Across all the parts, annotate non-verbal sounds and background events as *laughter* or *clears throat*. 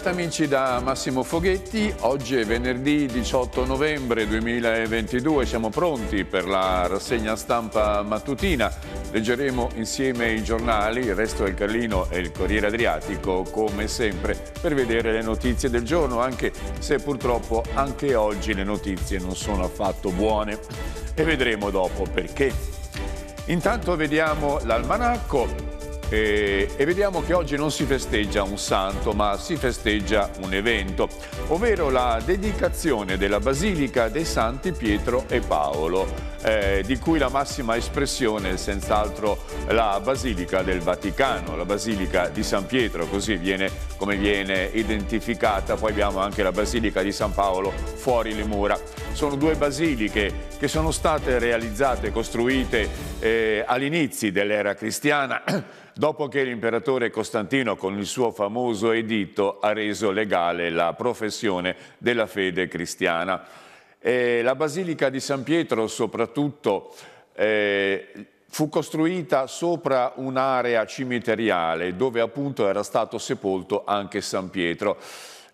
bentornati amici da Massimo Foghetti, oggi è venerdì 18 novembre 2022, siamo pronti per la rassegna stampa mattutina, leggeremo insieme i giornali, il resto del Carlino e il Corriere Adriatico come sempre per vedere le notizie del giorno, anche se purtroppo anche oggi le notizie non sono affatto buone e vedremo dopo perché. Intanto vediamo l'almanacco, e, e, vediamo che oggi non si festeggia un santo ma si festeggia un evento, ovvero la dedicazione della Basilica dei Santi Pietro e Paolo, eh, di cui la massima espressione è senz'altro la Basilica del Vaticano, la Basilica di San Pietro, così viene come viene identificata, poi abbiamo anche la Basilica di San Paolo fuori le mura. Sono due basiliche che sono state realizzate, costruite eh, all'inizio dell'era cristiana *clears throat* dopo che l'imperatore Costantino con il suo famoso editto ha reso legale la professione della fede cristiana. E la Basilica di San Pietro soprattutto eh, fu costruita sopra un'area cimiteriale dove appunto era stato sepolto anche San Pietro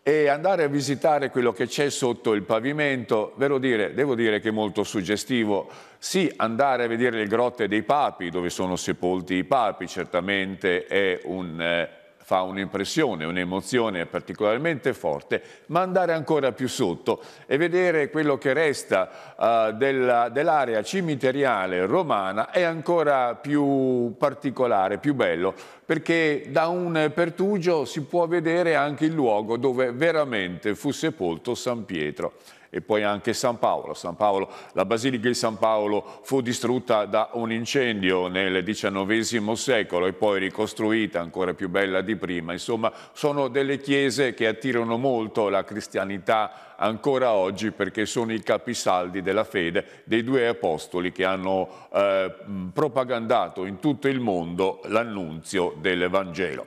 e andare a visitare quello che c'è sotto il pavimento, ve dire, devo dire che è molto suggestivo. Sì, andare a vedere le grotte dei papi, dove sono sepolti i papi, certamente è un eh, fa un'impressione, un'emozione particolarmente forte, ma andare ancora più sotto e vedere quello che resta uh, dell'area dell cimiteriale romana è ancora più particolare, più bello, perché da un pertugio si può vedere anche il luogo dove veramente fu sepolto San Pietro e poi anche San Paolo. San Paolo la Basilica di San Paolo fu distrutta da un incendio nel XIX secolo e poi ricostruita ancora più bella di prima. Insomma, sono delle chiese che attirano molto la cristianità ancora oggi perché sono i capisaldi della fede dei due apostoli che hanno eh, propagandato in tutto il mondo l'annunzio dell'Evangelo.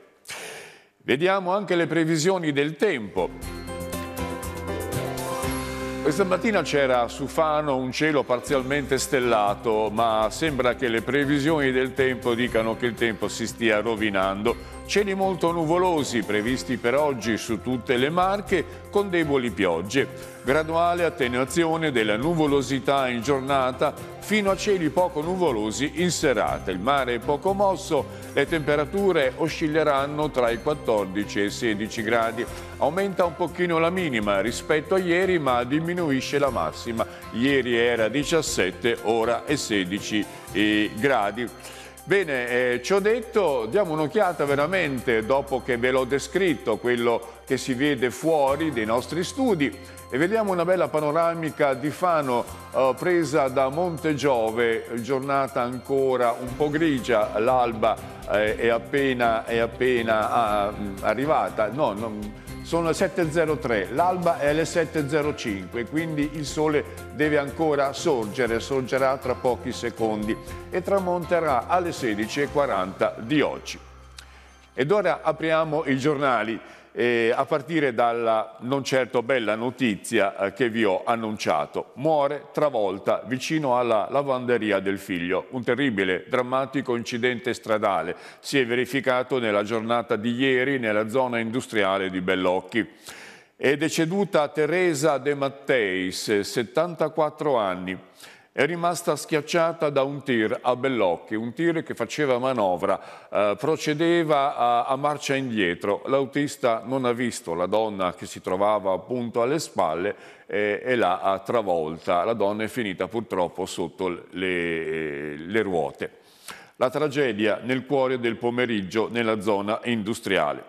Vediamo anche le previsioni del tempo. Questa mattina c'era su Fano un cielo parzialmente stellato, ma sembra che le previsioni del tempo dicano che il tempo si stia rovinando Cieli molto nuvolosi previsti per oggi su tutte le Marche con deboli piogge. Graduale attenuazione della nuvolosità in giornata fino a cieli poco nuvolosi in serata. Il mare è poco mosso, le temperature oscilleranno tra i 14 e i 16 gradi. Aumenta un pochino la minima rispetto a ieri ma diminuisce la massima. Ieri era 17, ora è 16 eh, gradi. Bene, eh, ci ho detto, diamo un'occhiata veramente dopo che ve l'ho descritto, quello che si vede fuori dei nostri studi e vediamo una bella panoramica di Fano eh, presa da Monte Giove, giornata ancora un po' grigia, l'alba eh, è appena, è appena ah, mm, arrivata, no, no sono le 7.03, l'alba è alle 7.05, quindi il sole deve ancora sorgere, sorgerà tra pochi secondi e tramonterà alle 16.40 di oggi. Ed ora apriamo i giornali eh, a partire dalla non certo bella notizia eh, che vi ho annunciato. Muore travolta vicino alla lavanderia del figlio. Un terribile, drammatico incidente stradale si è verificato nella giornata di ieri nella zona industriale di Bellocchi. È deceduta Teresa De Matteis, 74 anni è rimasta schiacciata da un tir a Bellocchi, un tir che faceva manovra, eh, procedeva a, a, marcia indietro, l'autista non ha visto la donna che si trovava appunto alle spalle eh, e l'ha travolta, la donna è finita purtroppo sotto le, le ruote. La tragedia nel cuore del pomeriggio nella zona industriale.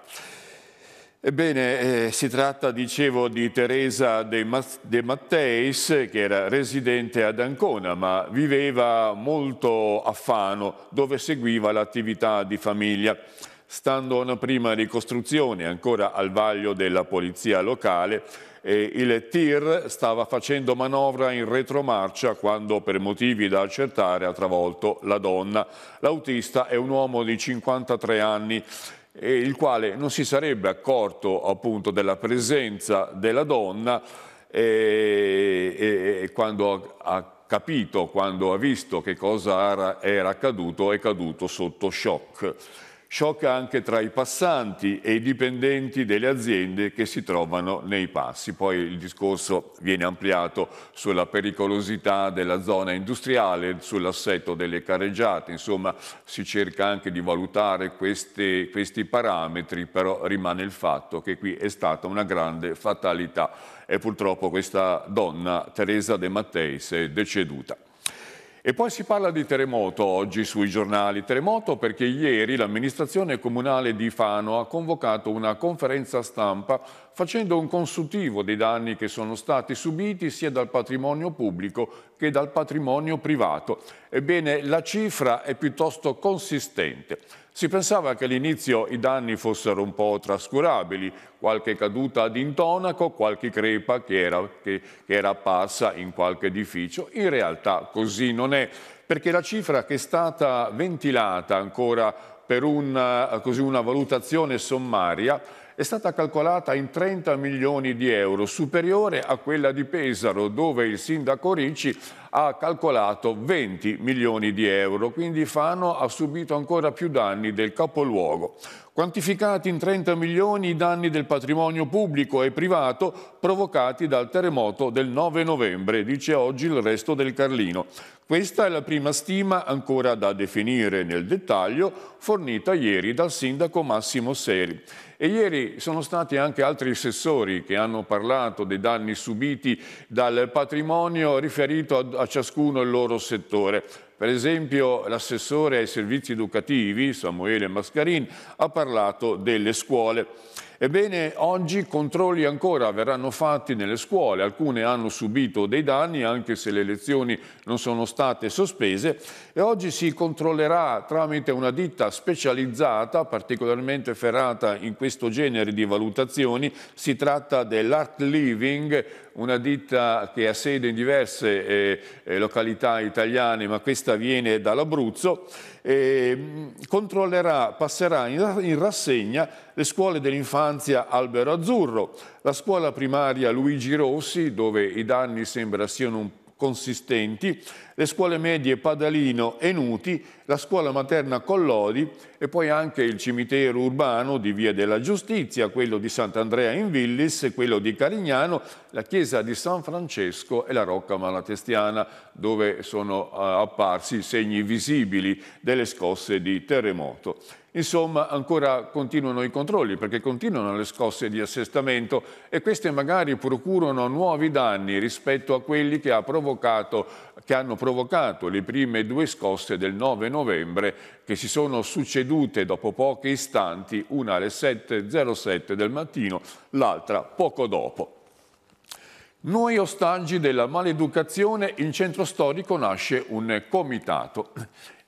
Ebbene, eh, si tratta, dicevo, di Teresa De, Matteis, che era residente ad Ancona, ma viveva molto a Fano, dove seguiva l'attività di famiglia. Stando a una prima ricostruzione, ancora al vaglio della polizia locale, eh, il TIR stava facendo manovra in retromarcia quando, per motivi da accertare, ha travolto la donna. L'autista è un uomo di 53 anni il quale non si sarebbe accorto appunto della presenza della donna e, e, e quando ha, ha capito, quando ha visto che cosa era, era accaduto, è caduto sotto shock sciocca anche tra i passanti e i dipendenti delle aziende che si trovano nei passi. Poi il discorso viene ampliato sulla pericolosità della zona industriale, sull'assetto delle carreggiate, insomma si cerca anche di valutare queste, questi parametri, però rimane il fatto che qui è stata una grande fatalità e purtroppo questa donna Teresa De Matteis è deceduta. E poi si parla di terremoto oggi sui giornali. Terremoto perché ieri l'amministrazione comunale di Fano ha convocato una conferenza stampa facendo un consultivo dei danni che sono stati subiti sia dal patrimonio pubblico che dal patrimonio privato. Ebbene, la cifra è piuttosto consistente. Si pensava che all'inizio i danni fossero un po' trascurabili, qualche caduta ad intonaco, qualche crepa che era, che, che era apparsa in qualche edificio. In realtà così non è, perché la cifra che è stata ventilata ancora per un, eh, così, una valutazione sommaria è stata calcolata in 30 milioni di euro, superiore a quella di Pesaro, dove il sindaco Ricci ha calcolato 20 milioni di euro, quindi Fano ha subito ancora più danni del capoluogo. Quantificati in 30 milioni i danni del patrimonio pubblico e privato provocati dal terremoto del 9 novembre, dice oggi il resto del Carlino. Questa è la prima stima ancora da definire nel dettaglio, fornita ieri dal sindaco Massimo Seri. E ieri sono stati anche altri assessori che hanno parlato dei danni subiti dal patrimonio riferito ad a ciascuno il loro settore. Per esempio l'assessore ai servizi educativi, Samuele Mascarin, ha parlato delle scuole. Ebbene, oggi controlli ancora verranno fatti nelle scuole, alcune hanno subito dei danni anche se le lezioni non sono state sospese e oggi si controllerà tramite una ditta specializzata, particolarmente ferrata in questo genere di valutazioni, si tratta dell'Art Living, una ditta che ha sede in diverse eh, eh località italiane, ma questa viene dall'Abruzzo eh, controllerà, passerà in, rassegna le scuole dell'infanzia Albero Azzurro, la scuola primaria Luigi Rossi, dove i danni sembra siano consistenti, le scuole medie Padalino e Nuti, la scuola materna Collodi e poi anche il cimitero urbano di Via della Giustizia, quello di Sant'Andrea in Villis, quello di Carignano la chiesa di San Francesco e la Rocca Malatestiana, dove sono eh, apparsi segni visibili delle scosse di terremoto. Insomma, ancora continuano i controlli perché continuano le scosse di assestamento e queste magari procurano nuovi danni rispetto a quelli che, ha provocato, che hanno provocato le prime due scosse del 9 novembre che si sono succedute dopo pochi istanti, una alle 7.07 del mattino, l'altra poco dopo. Noi ostaggi della maleducazione, in centro storico nasce un comitato.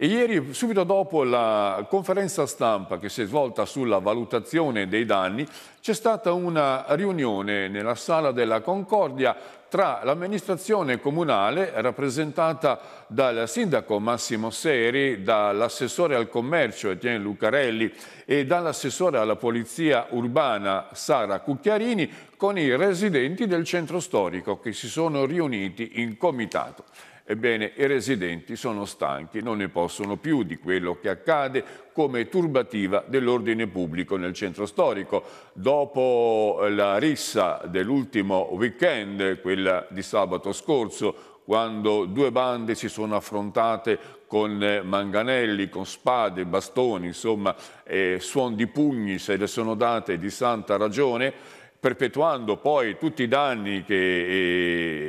E ieri, subito dopo la conferenza stampa che si è svolta sulla valutazione dei danni, c'è stata una riunione nella sala della Concordia tra l'amministrazione comunale, rappresentata dal sindaco Massimo Seri, dall'assessore al commercio Etienne Lucarelli e dall'assessore alla polizia urbana Sara Cucchiarini, con i residenti del centro storico che si sono riuniti in comitato. Ebbene, i residenti sono stanchi, non ne possono più di quello che accade come turbativa dell'ordine pubblico nel centro storico. Dopo la rissa dell'ultimo weekend, quella di sabato scorso, quando due bande si sono affrontate con manganelli, con spade, bastoni, insomma, eh, suon di pugni se le sono date di santa ragione, perpetuando poi tutti i danni che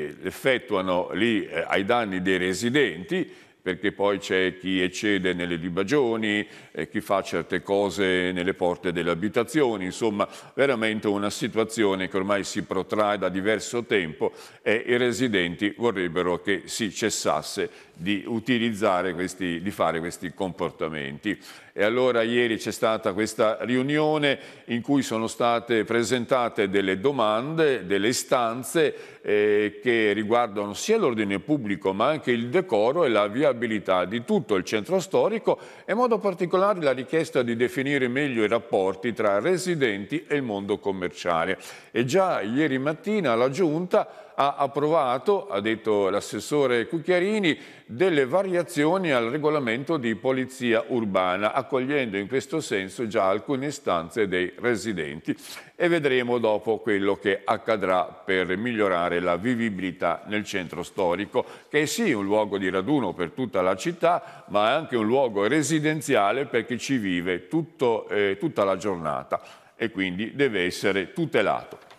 eh, effettuano lì eh, ai danni dei residenti, perché poi c'è chi eccede nelle libagioni, eh, chi fa certe cose nelle porte delle abitazioni, insomma veramente una situazione che ormai si protrae da diverso tempo e i residenti vorrebbero che si cessasse di utilizzare questi, di fare questi comportamenti. E allora ieri c'è stata questa riunione in cui sono state presentate delle domande, delle istanze eh, che riguardano sia l'ordine pubblico ma anche il decoro e la viabilità di tutto il centro storico e in modo particolare la richiesta di definire meglio i rapporti tra residenti e il mondo commerciale. E già ieri mattina la Giunta ha approvato, ha detto l'assessore Cucchiarini, delle variazioni al regolamento di polizia urbana, accogliendo in questo senso già alcune istanze dei residenti e vedremo dopo quello che accadrà per migliorare la vivibilità nel centro storico, che è sì un luogo di raduno per tutta la città, ma è anche un luogo residenziale per chi ci vive tutto, eh, tutta la giornata e quindi deve essere tutelato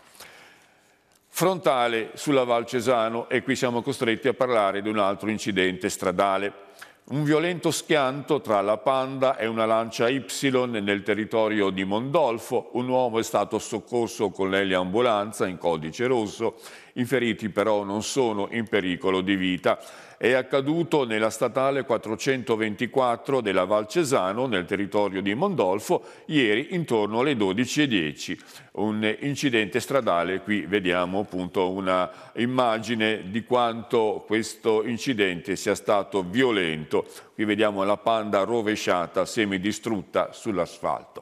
frontale sulla Val Cesano e qui siamo costretti a parlare di un altro incidente stradale. Un violento schianto tra la Panda e una lancia Y nel territorio di Mondolfo. Un uomo è stato soccorso con l'eliambulanza in codice rosso. I feriti però non sono in pericolo di vita è accaduto nella statale 424 della Val Cesano nel territorio di Mondolfo, ieri intorno alle 12.10. Un incidente stradale, qui vediamo appunto una immagine di quanto questo incidente sia stato violento. Qui vediamo la panda rovesciata, semidistrutta sull'asfalto.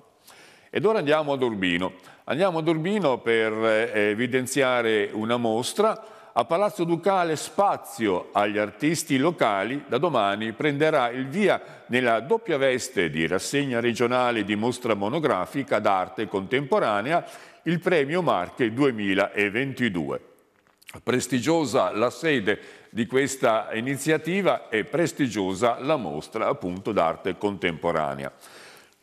Ed ora andiamo ad Urbino. Andiamo ad Urbino per eh, evidenziare una mostra a Palazzo Ducale spazio agli artisti locali, da domani prenderà il via nella doppia veste di rassegna regionale di mostra monografica d'arte contemporanea il premio Marche 2022. Prestigiosa la sede di questa iniziativa e prestigiosa la mostra appunto d'arte contemporanea.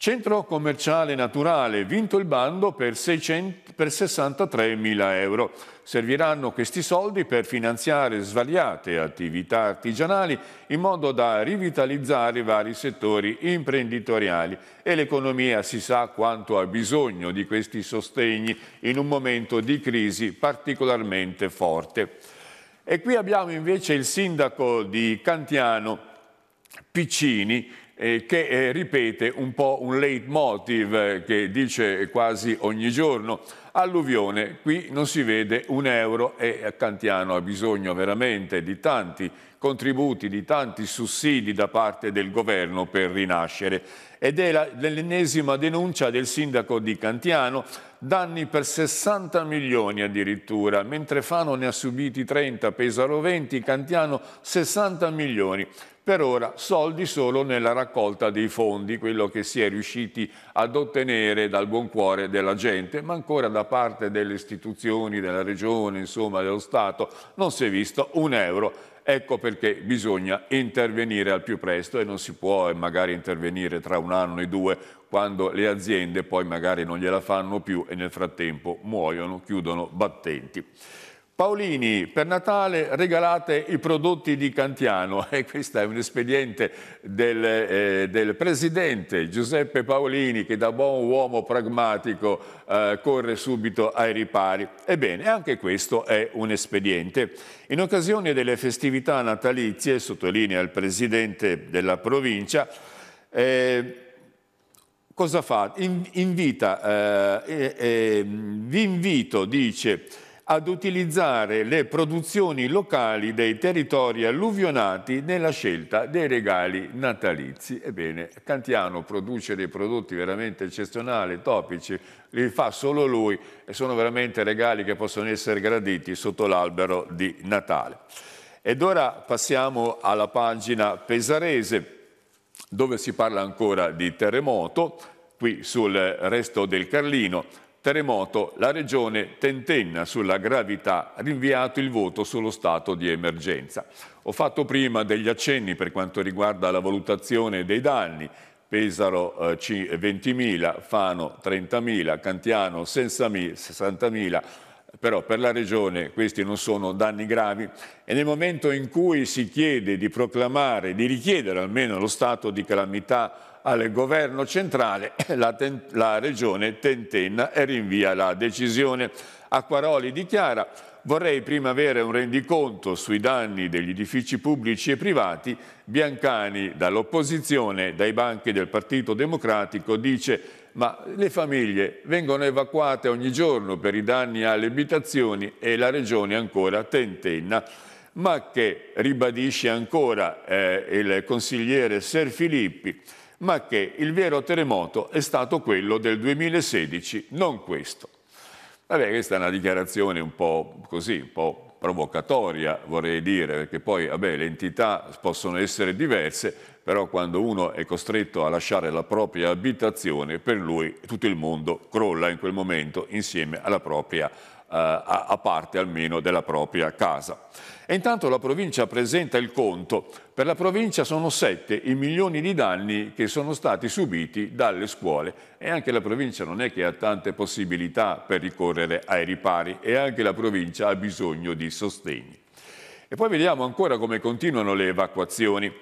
Centro commerciale naturale, vinto il bando per, 600, per 63 mila euro. Serviranno questi soldi per finanziare svariate attività artigianali in modo da rivitalizzare i vari settori imprenditoriali e l'economia si sa quanto ha bisogno di questi sostegni in un momento di crisi particolarmente forte. E qui abbiamo invece il sindaco di Cantiano, Piccini, eh, che eh, ripete un po' un leitmotiv eh, che dice quasi ogni giorno. Alluvione, qui non si vede un euro e Cantiano ha bisogno veramente di tanti contributi, di tanti sussidi da parte del governo per rinascere. Ed è l'ennesima denuncia del sindaco di Cantiano, danni per 60 milioni addirittura, mentre Fano ne ha subiti 30, Pesaro 20, Cantiano 60 milioni per ora soldi solo nella raccolta dei fondi, quello che si è riusciti ad ottenere dal buon cuore della gente, ma ancora da parte delle istituzioni, della regione, insomma dello Stato, non si è visto un euro. Ecco perché bisogna intervenire al più presto e non si può eh, magari intervenire tra un anno e due quando le aziende poi magari non gliela fanno più e nel frattempo muoiono, chiudono battenti. Paolini, per Natale regalate i prodotti di Cantiano *laughs* e questo è un espediente del, eh, del, presidente Giuseppe Paolini che da buon uomo pragmatico eh, corre subito ai ripari. Ebbene, anche questo è un espediente. In occasione delle festività natalizie, sottolinea il presidente della provincia, eh, cosa fa? In, invita, eh, mm, vi invito, dice ad utilizzare le produzioni locali dei territori alluvionati nella scelta dei regali natalizi. Ebbene, Cantiano produce dei prodotti veramente eccezionali, topici, li fa solo lui e sono veramente regali che possono essere graditi sotto l'albero di Natale. Ed ora passiamo alla pagina pesarese dove si parla ancora di terremoto, qui sul resto del Carlino Terremoto, la regione tentenna sulla gravità, rinviato il voto sullo stato di emergenza. Ho fatto prima degli accenni per quanto riguarda la valutazione dei danni, Pesaro 20.000, eh, Fano 30.000, Cantiano 60.000, però per la Regione questi non sono danni gravi e nel momento in cui si chiede di proclamare, di richiedere almeno lo stato di calamità al governo centrale, eh, la, la regione tentenna e rinvia la decisione. Acquaroli dichiara vorrei prima avere un rendiconto sui danni degli edifici pubblici e privati. Biancani dall'opposizione, dai banchi del Partito Democratico, dice ma le famiglie vengono evacuate ogni giorno per i danni alle abitazioni e la regione ancora tentenna. Ma che ribadisce ancora eh, il consigliere Ser Filippi, ma che il vero terremoto è stato quello del 2016, non questo. Vabbè, questa è una dichiarazione un po' così, un po' provocatoria, vorrei dire, perché poi vabbè, le entità possono essere diverse, però quando uno è costretto a lasciare la propria abitazione, per lui tutto il mondo crolla in quel momento insieme alla propria abitazione eh, a, a parte almeno della propria casa. E intanto la provincia presenta il conto. Per la provincia sono 7 i milioni di danni che sono stati subiti dalle scuole e anche la provincia non è che ha tante possibilità per ricorrere ai ripari e anche la provincia ha bisogno di sostegni. E poi vediamo ancora come continuano le evacuazioni.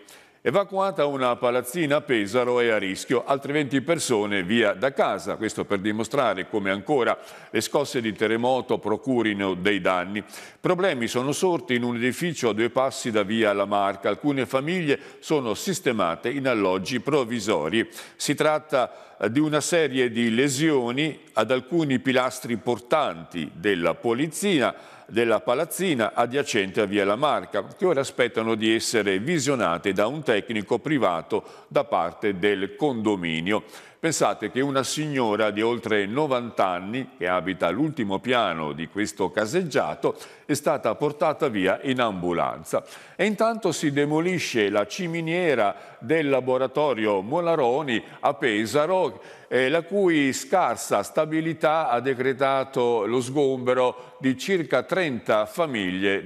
Evacuata una palazzina a Pesaro è a rischio, altre 20 persone via da casa. Questo per dimostrare come ancora le scosse di terremoto procurino dei danni. Problemi sono sorti in un edificio a due passi da via La Marca. Alcune famiglie sono sistemate in alloggi provvisori. Si tratta eh, di una serie di lesioni ad alcuni pilastri portanti della polizia della palazzina adiacente a Via La Marca, che ora aspettano di essere visionate da un tecnico privato da parte del condominio. Pensate che una signora di oltre 90 anni, che abita l'ultimo piano di questo caseggiato, è stata portata via in ambulanza. E intanto si demolisce la ciminiera del laboratorio Molaroni a Pesaro, eh, la cui scarsa stabilità ha decretato lo sgombero di circa 30 famiglie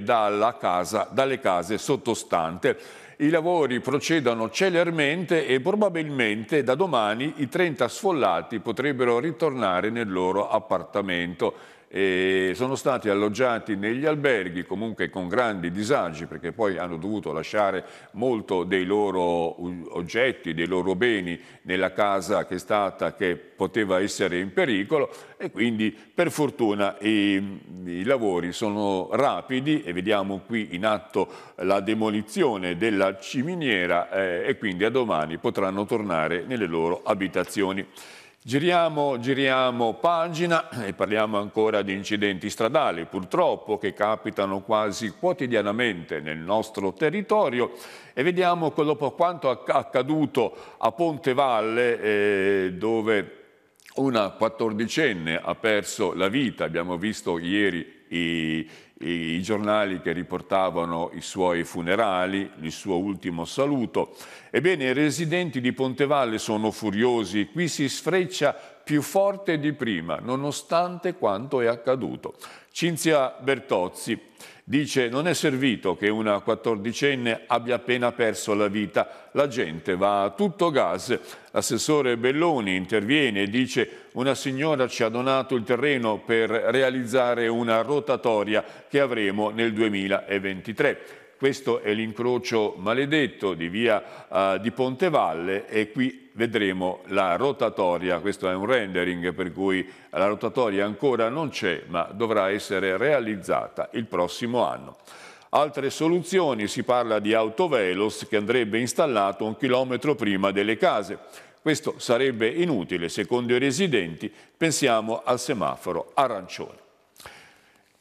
case, dalle case sottostante i lavori procedono celermente e probabilmente da domani i 30 sfollati potrebbero ritornare nel loro appartamento e sono stati alloggiati negli alberghi comunque con grandi disagi perché poi hanno dovuto lasciare molto dei loro oggetti, dei loro beni nella casa che è stata, che poteva essere in pericolo e quindi per fortuna i, i lavori sono rapidi e vediamo qui in atto la demolizione della ciminiera eh, e quindi a domani potranno tornare nelle loro abitazioni. Giriamo, giriamo pagina e parliamo ancora di incidenti stradali, purtroppo che capitano quasi quotidianamente nel nostro territorio e vediamo quello, quanto accaduto a Pontevalle eh, dove una quattordicenne ha perso la vita, abbiamo visto ieri i, i giornali che riportavano i suoi funerali, il suo ultimo saluto. Ebbene, i residenti di Pontevalle sono furiosi, qui si sfreccia più forte di prima, nonostante quanto è accaduto. Cinzia Bertozzi Dice non è servito che una quattordicenne abbia appena perso la vita, la gente va a tutto gas. L'assessore Belloni interviene e dice una signora ci ha donato il terreno per realizzare una rotatoria che avremo nel 2023. Questo è l'incrocio maledetto di via uh, di Pontevalle e qui vedremo la rotatoria, questo è un rendering per cui la rotatoria ancora non c'è ma dovrà essere realizzata il prossimo anno. Altre soluzioni, si parla di autovelos che andrebbe installato un chilometro prima delle case. Questo sarebbe inutile, secondo i residenti pensiamo al semaforo arancione.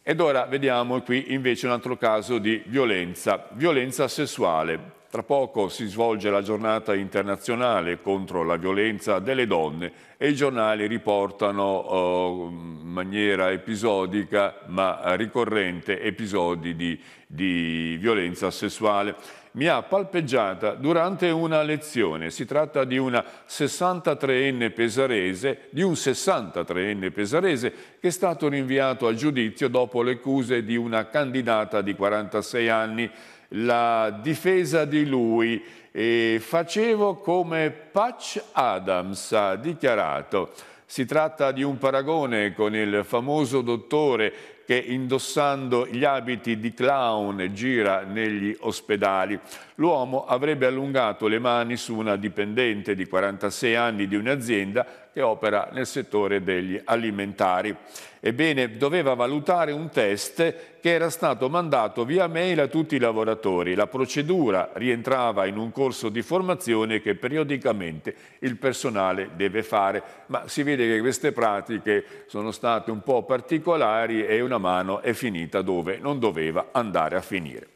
Ed ora vediamo qui invece un altro caso di violenza, violenza sessuale. Tra poco si svolge la giornata internazionale contro la violenza delle donne e i giornali riportano eh, in maniera episodica ma ricorrente episodi di, di violenza sessuale mi ha palpeggiata durante una lezione. Si tratta di una 63enne pesarese, di un 63enne pesarese che è stato rinviato a giudizio dopo le accuse di una candidata di 46 anni la difesa di lui e facevo come Patch Adams ha dichiarato. Si tratta di un paragone con il famoso dottore che indossando gli abiti di clown gira negli ospedali. L'uomo avrebbe allungato le mani su una dipendente di 46 anni di un'azienda che opera nel settore degli alimentari. Ebbene, doveva valutare un test che era stato mandato via mail a tutti i lavoratori. La procedura rientrava in un corso di formazione che periodicamente il personale deve fare, ma si vede che queste pratiche sono state un po' particolari e una mano è finita dove non doveva andare a finire.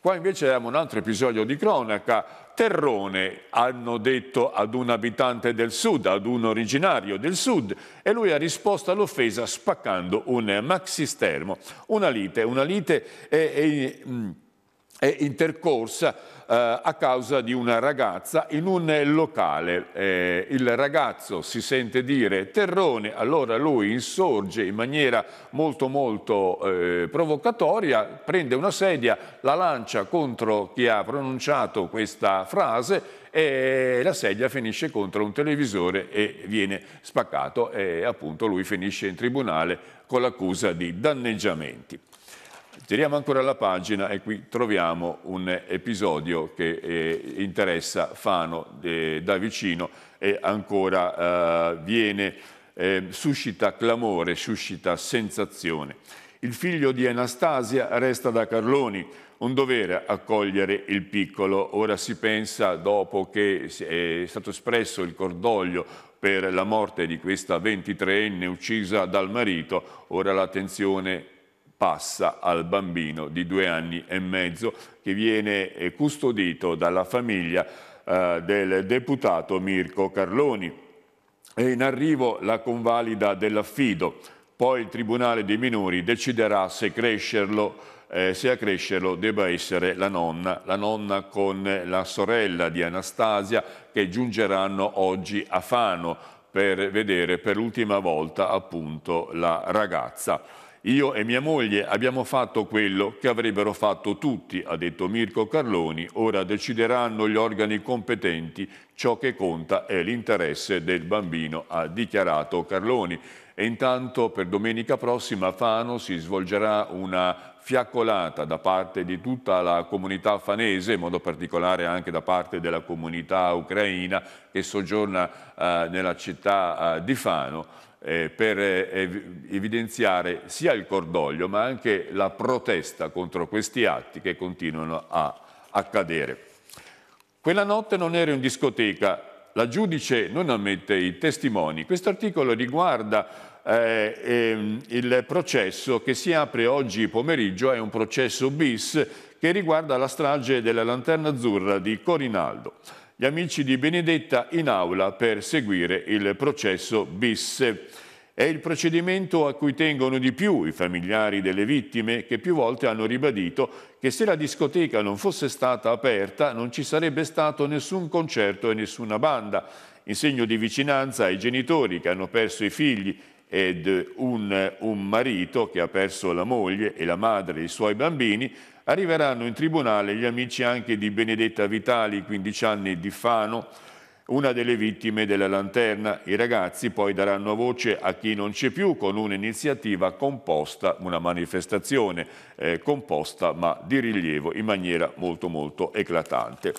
Qua invece abbiamo un altro episodio di cronaca, Terrone, hanno detto ad un abitante del sud, ad un originario del sud, e lui ha risposto all'offesa spaccando un maxistermo. Una lite, una lite è, è, è intercorsa eh, a causa di una ragazza in un locale. Eh, il ragazzo si sente dire terrone, allora lui insorge in maniera molto molto eh, provocatoria, prende una sedia, la lancia contro chi ha pronunciato questa frase e la sedia finisce contro un televisore e viene spaccato e appunto lui finisce in tribunale con l'accusa di danneggiamenti. Tiriamo ancora la pagina e qui troviamo un episodio che eh, interessa Fano eh, da vicino e ancora eh, viene, eh, suscita clamore, suscita sensazione. Il figlio di Anastasia resta da Carloni, un dovere accogliere il piccolo. Ora si pensa, dopo che è stato espresso il cordoglio per la morte di questa 23enne uccisa dal marito, ora l'attenzione passa al bambino di due anni e mezzo che viene eh, custodito dalla famiglia eh, del deputato Mirko Carloni. È in arrivo la convalida dell'affido, poi il Tribunale dei minori deciderà se crescerlo eh, se a crescerlo debba essere la nonna, la nonna con la sorella di Anastasia che giungeranno oggi a Fano per vedere per l'ultima volta appunto la ragazza. Io e mia moglie abbiamo fatto quello che avrebbero fatto tutti, ha detto Mirko Carloni. Ora decideranno gli organi competenti. Ciò che conta è l'interesse del bambino, ha dichiarato Carloni. E intanto per domenica prossima a Fano si svolgerà una fiaccolata da parte di tutta la comunità fanese, in modo particolare anche da parte della comunità ucraina che soggiorna eh, nella città eh, di Fano eh, per eh, evidenziare sia il cordoglio ma anche la protesta contro questi atti che continuano a accadere. Quella notte non era in discoteca, la giudice non ammette i testimoni. Questo articolo riguarda eh, ehm, il processo che si apre oggi pomeriggio, è un processo bis che riguarda la strage della Lanterna Azzurra di Corinaldo gli amici di Benedetta in aula per seguire il processo bis. È il procedimento a cui tengono di più i familiari delle vittime che più volte hanno ribadito che se la discoteca non fosse stata aperta non ci sarebbe stato nessun concerto e nessuna banda, in segno di vicinanza ai genitori che hanno perso i figli ed un, un marito che ha perso la moglie e la madre e i suoi bambini Arriveranno in tribunale gli amici anche di Benedetta Vitali, 15 anni di Fano, una delle vittime della lanterna. I ragazzi poi daranno voce a chi non c'è più con un'iniziativa composta, una manifestazione eh, composta ma di rilievo in maniera molto molto eclatante.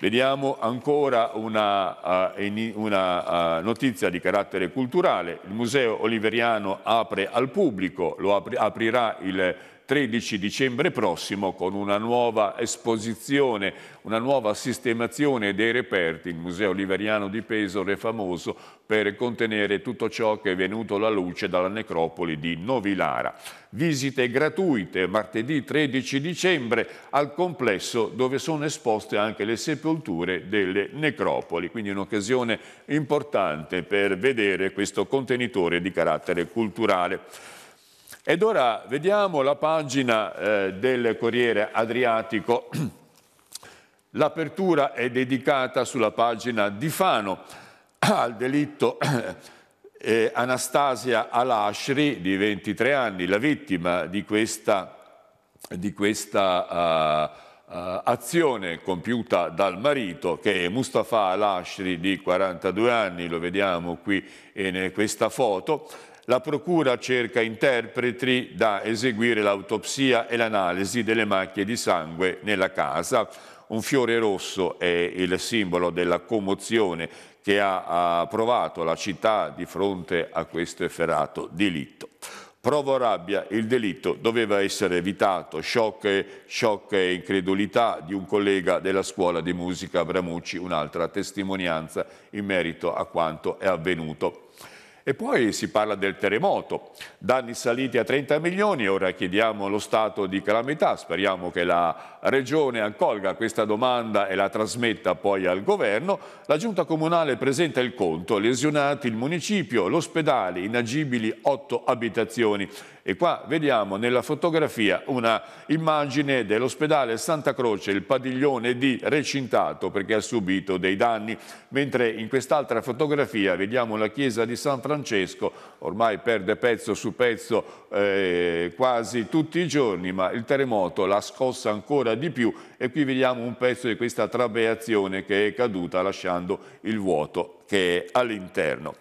Vediamo ancora una, uh, una uh, notizia di carattere culturale. Il Museo Oliveriano apre al pubblico, lo apri aprirà il 13 dicembre prossimo con una nuova esposizione, una nuova sistemazione dei reperti. Il Museo Oliveriano di Pesore è famoso per contenere tutto ciò che è venuto alla luce dalla necropoli di Novilara. Visite gratuite martedì 13 dicembre al complesso dove sono esposte anche le sepolture delle necropoli, quindi un'occasione importante per vedere questo contenitore di carattere culturale. Ed ora vediamo la pagina eh, del Corriere Adriatico. *clears throat* L'apertura è dedicata sulla pagina di Fano *clears throat* al delitto *clears throat* eh, Anastasia Alashri di 23 anni, la vittima di questa, di questa uh, uh, azione compiuta dal marito che è Mustafa Alashri di 42 anni, lo vediamo qui in eh, questa foto la Procura cerca interpreti da eseguire l'autopsia e l'analisi delle macchie di sangue nella casa. Un fiore rosso è il simbolo della commozione che ha provato la città di fronte a questo efferato delitto. Provo rabbia, il delitto doveva essere evitato, shock, shock e incredulità di un collega della scuola di musica Bramucci, un'altra testimonianza in merito a quanto è avvenuto. E poi si parla del terremoto, danni saliti a 30 milioni, ora chiediamo lo stato di calamità, speriamo che la Regione accolga questa domanda e la trasmetta poi al Governo. La Giunta Comunale presenta il conto, lesionati il municipio, l'ospedale, inagibili 8 abitazioni e qua vediamo nella fotografia una immagine dell'ospedale Santa Croce, il padiglione di Recintato perché ha subito dei danni, mentre in quest'altra fotografia vediamo la chiesa di San Francesco, ormai perde pezzo su pezzo eh, quasi tutti i giorni, ma il terremoto l'ha scossa ancora di più e qui vediamo un pezzo di questa trabeazione che è caduta lasciando il vuoto che è all'interno.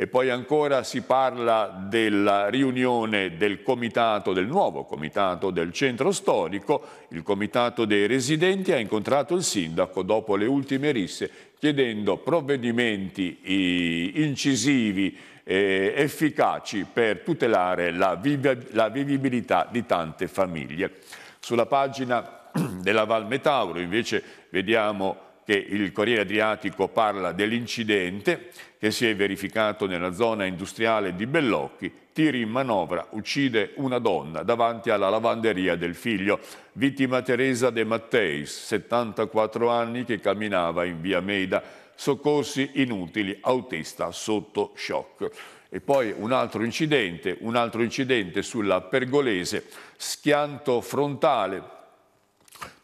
E poi ancora si parla della riunione del comitato, del nuovo comitato del centro storico. Il comitato dei residenti ha incontrato il sindaco dopo le ultime risse chiedendo provvedimenti incisivi e eh, efficaci per tutelare la, viv la vivibilità di tante famiglie. Sulla pagina *clears throat* della Val Metauro invece vediamo che il Corriere Adriatico parla dell'incidente che si è verificato nella zona industriale di Bellocchi, tiri in manovra, uccide una donna davanti alla lavanderia del figlio. Vittima Teresa De Matteis, 74 anni, che camminava in via Meida. Soccorsi inutili, autista sotto shock. E poi un altro incidente, un altro incidente sulla Pergolese, schianto frontale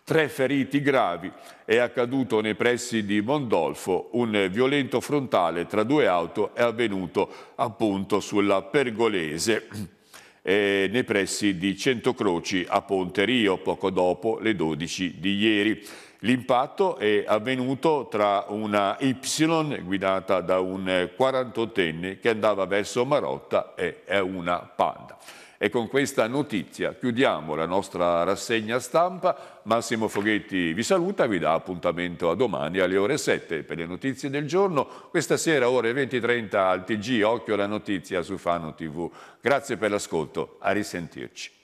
Tre feriti gravi. È accaduto nei pressi di Mondolfo un violento frontale tra due auto è avvenuto appunto sulla Pergolese *clears throat* eh, nei pressi di Centocroci a Ponte Rio poco dopo le 12 di ieri. L'impatto è avvenuto tra una Y guidata da un 48enne che andava verso Marotta e una Panda. E con questa notizia chiudiamo la nostra rassegna stampa. Massimo Foghetti vi saluta, vi dà appuntamento a domani alle ore 7 per le notizie del giorno. Questa sera ore 20.30 al TG, occhio alla notizia su Fano TV. Grazie per l'ascolto, a risentirci.